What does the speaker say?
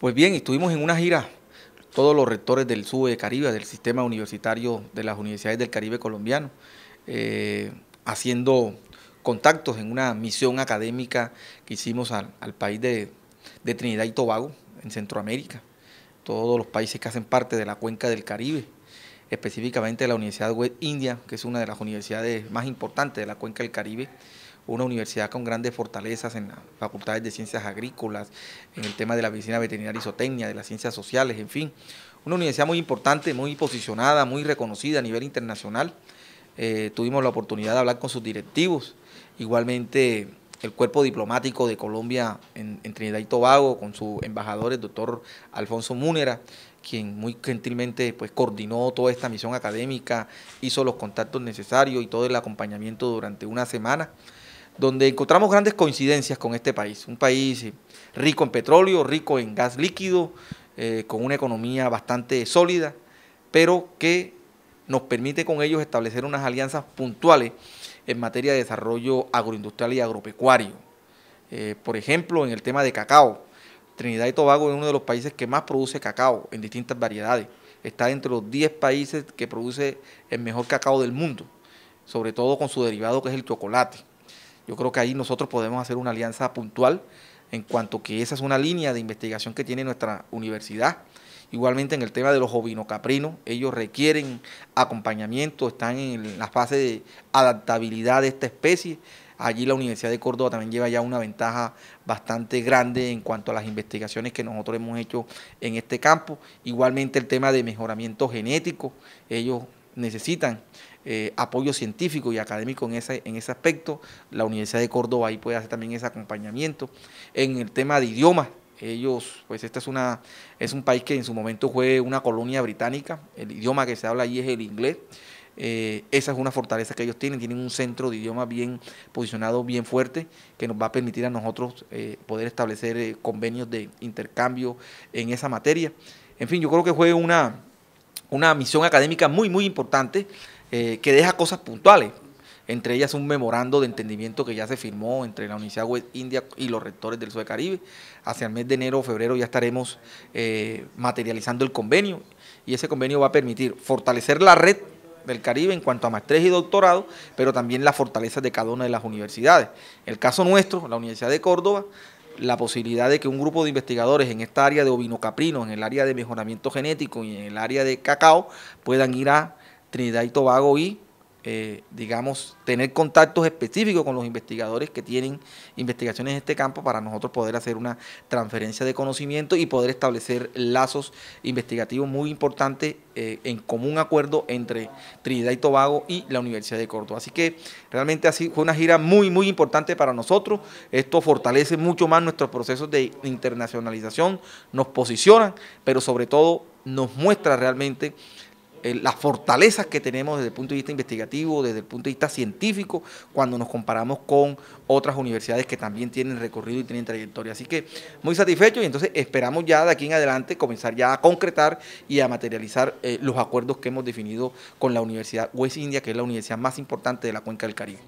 Pues bien, estuvimos en una gira, todos los rectores del sur de Caribe, del sistema universitario de las universidades del Caribe colombiano, eh, haciendo contactos en una misión académica que hicimos al, país de, Trinidad y Tobago, en Centroamérica, todos los países que hacen parte de la cuenca del Caribe, específicamente la Universidad West India, que es una de las universidades más importantes de la cuenca del Caribe, una universidad con grandes fortalezas en las facultades de ciencias agrícolas, en el tema de la medicina veterinaria y zootecnia, de las ciencias sociales, en fin. Una universidad muy importante, muy posicionada, muy reconocida a nivel internacional. Eh, tuvimos la oportunidad de hablar con sus directivos. Igualmente, el cuerpo diplomático de Colombia en, Trinidad y Tobago, con su embajador, el doctor Alfonso Múnera, quien muy gentilmente pues, coordinó toda esta misión académica, hizo los contactos necesarios y todo el acompañamiento durante una semana donde encontramos grandes coincidencias con este país, un país eh, rico en petróleo, rico en gas líquido, eh, con una economía bastante sólida, pero que nos permite con ellos establecer unas alianzas puntuales en materia de desarrollo agroindustrial y agropecuario. Eh, por ejemplo, en el tema de cacao, Trinidad y Tobago es uno de los países que más produce cacao en distintas variedades. Está entre los 10 países que produce el mejor cacao del mundo, sobre todo con su derivado que es el chocolate. Yo creo que ahí nosotros podemos hacer una alianza puntual en cuanto que esa es una línea de investigación que tiene nuestra universidad. Igualmente en el tema de los caprinos ellos requieren acompañamiento, están en la fase de adaptabilidad de esta especie. Allí la Universidad de Córdoba también lleva ya una ventaja bastante grande en cuanto a las investigaciones que nosotros hemos hecho en este campo. Igualmente el tema de mejoramiento genético, ellos necesitan eh, apoyo científico y académico en ese, en ese aspecto. La Universidad de Córdoba ahí puede hacer también ese acompañamiento. En el tema de idioma, ellos, pues esta es una, es un país que en su momento fue una colonia británica, el idioma que se habla allí es el inglés. Eh, esa es una fortaleza que ellos tienen, tienen un centro de idiomas bien posicionado, bien fuerte, que nos va a permitir a nosotros eh, poder establecer convenios de intercambio en esa materia. En fin, yo creo que fue una, una misión académica muy, muy importante eh, que deja cosas puntuales. Entre ellas un memorando de entendimiento que ya se firmó entre la Universidad West India y los rectores del Sur de Caribe. Hacia el mes de enero o febrero ya estaremos eh, materializando el convenio y ese convenio va a permitir fortalecer la red del Caribe en cuanto a maestrías y doctorado, pero también la fortaleza de cada una de las universidades. el caso nuestro, la Universidad de Córdoba, la posibilidad de que un grupo de investigadores en esta área de ovino caprino, en el área de mejoramiento genético y en el área de cacao puedan ir a Trinidad y Tobago y eh, digamos, tener contactos específicos con los investigadores que tienen investigaciones en este campo para nosotros poder hacer una transferencia de conocimiento y poder establecer lazos investigativos muy importantes eh, en común acuerdo entre Trinidad y Tobago y la Universidad de Córdoba. Así que realmente así fue una gira muy, muy importante para nosotros. Esto fortalece mucho más nuestros procesos de internacionalización, nos posicionan, pero sobre todo nos muestra realmente eh, las fortalezas que tenemos desde el punto de vista investigativo, desde el punto de vista científico, cuando nos comparamos con otras universidades que también tienen recorrido y tienen trayectoria. Así que muy satisfecho y entonces esperamos ya de aquí en adelante comenzar ya a concretar y a materializar eh, los acuerdos que hemos definido con la Universidad West India, que es la universidad más importante de la cuenca del Caribe.